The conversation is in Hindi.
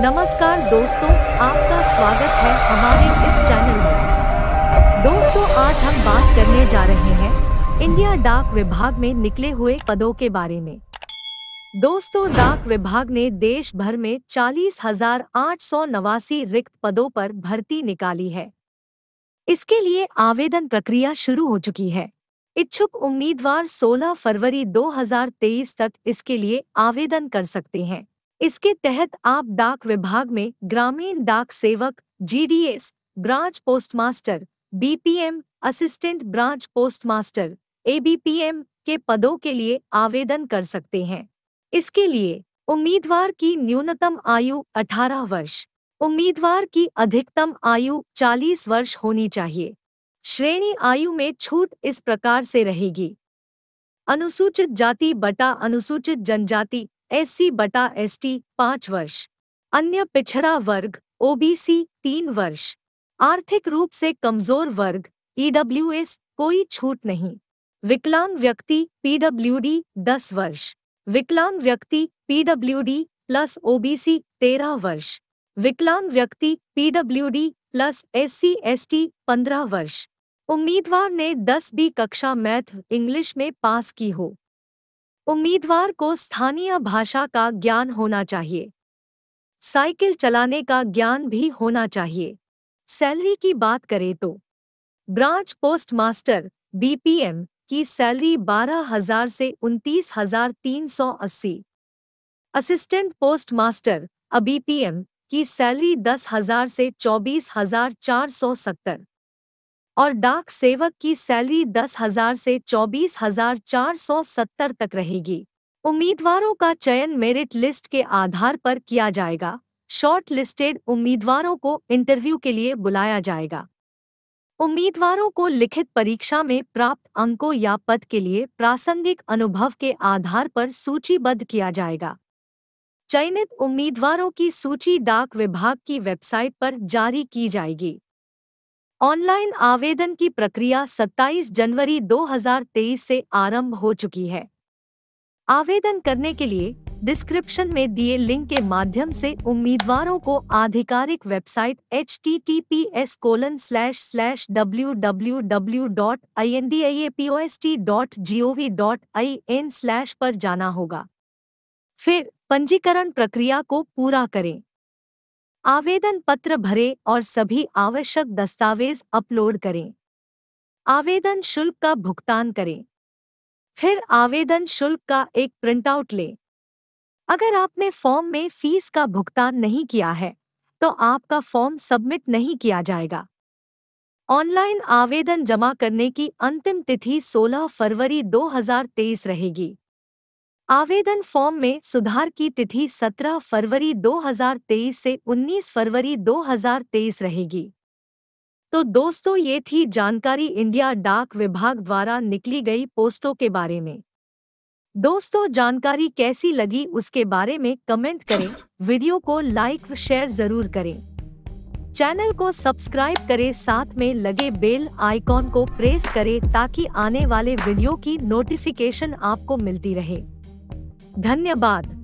नमस्कार दोस्तों आपका स्वागत है हमारे इस चैनल में दोस्तों आज हम बात करने जा रहे हैं इंडिया डाक विभाग में निकले हुए पदों के बारे में दोस्तों डाक विभाग ने देश भर में चालीस हजार आठ सौ नवासी रिक्त पदों पर भर्ती निकाली है इसके लिए आवेदन प्रक्रिया शुरू हो चुकी है इच्छुक उम्मीदवार 16 फरवरी 2023 तक इसके लिए आवेदन कर सकते हैं इसके तहत आप डाक विभाग में ग्रामीण डाक सेवक GDS branch postmaster BPM assistant branch postmaster ABPM के पदों के लिए आवेदन कर सकते हैं इसके लिए उम्मीदवार की न्यूनतम आयु 18 वर्ष उम्मीदवार की अधिकतम आयु 40 वर्ष होनी चाहिए श्रेणी आयु में छूट इस प्रकार से रहेगी अनुसूचित जाति बटा अनुसूचित जनजाति एस सी बटा एस टी पाँच वर्ष अन्य पिछड़ा वर्ग ओबीसी तीन वर्ष आर्थिक रूप से कमजोर वर्ग ईडब्ल्यूएस कोई छूट नहीं विकलांग व्यक्ति पीडब्ल्यूडी दस वर्ष विकलांग व्यक्ति पीडब्ल्यूडी प्लस ओबीसी तेरह वर्ष विकलांग व्यक्ति PWD plus S C S T पंद्रह वर्ष उम्मीदवार ने दस बी कक्षा मैथ इंग्लिश में पास की हो उम्मीदवार को स्थानीय भाषा का ज्ञान होना चाहिए साइकिल चलाने का ज्ञान भी होना चाहिए सैलरी की बात करें तो ब्रांच पोस्ट मास्टर बीपीएम की सैलरी बारह हजार से उनतीस हजार तीन सौ अस्सी असिस्टेंट पोस्ट मास्टर अबीपीएम की सैलरी दस हजार से चौबीस हजार चार सौ सत्तर और डाक सेवक की सैलरी दस हजार से चौबीस हजार चार सौ सत्तर तक रहेगी उम्मीदवारों का चयन मेरिट लिस्ट के आधार पर किया जाएगा शॉर्ट लिस्टेड उम्मीदवारों को इंटरव्यू के लिए बुलाया जाएगा उम्मीदवारों को लिखित परीक्षा में प्राप्त अंकों या पद के लिए प्रासंगिक अनुभव के आधार पर सूचीबद्ध किया जाएगा चयनित उम्मीदवारों की सूची डाक विभाग की वेबसाइट पर जारी की जाएगी ऑनलाइन आवेदन की प्रक्रिया 27 जनवरी 2023 से आरंभ हो चुकी है आवेदन करने के लिए डिस्क्रिप्शन में दिए लिंक के माध्यम से उम्मीदवारों को आधिकारिक website H T T P S colon slash slash W W W dot I N D I A P O S T dot G O V dot I N slash पर जाना होगा फिर पंजीकरण प्रक्रिया को पूरा करें आवेदन पत्र भरें और सभी आवश्यक दस्तावेज अपलोड करें आवेदन शुल्क का भुगतान करें फिर आवेदन शुल्क का एक प्रिंटआउट लें अगर आपने फॉर्म में फीस का भुगतान नहीं किया है तो आपका फॉर्म सबमिट नहीं किया जाएगा ऑनलाइन आवेदन जमा करने की अंतिम तिथि 16 फरवरी 2023 रहेगी आवेदन फॉर्म में सुधार की तिथि 17 फरवरी 2023 से 19 फरवरी 2023 रहेगी तो दोस्तों ये थी जानकारी इंडिया डाक विभाग द्वारा निकली गई पोस्टों के बारे में दोस्तों जानकारी कैसी लगी उसके बारे में कमेंट करें वीडियो को लाइक शेयर जरूर करें चैनल को सब्सक्राइब करें साथ में लगे बेल आइकॉन को प्रेस करें ताकि आने वाले वीडियो की नोटिफिकेशन आपको मिलती रहे धन्यवाद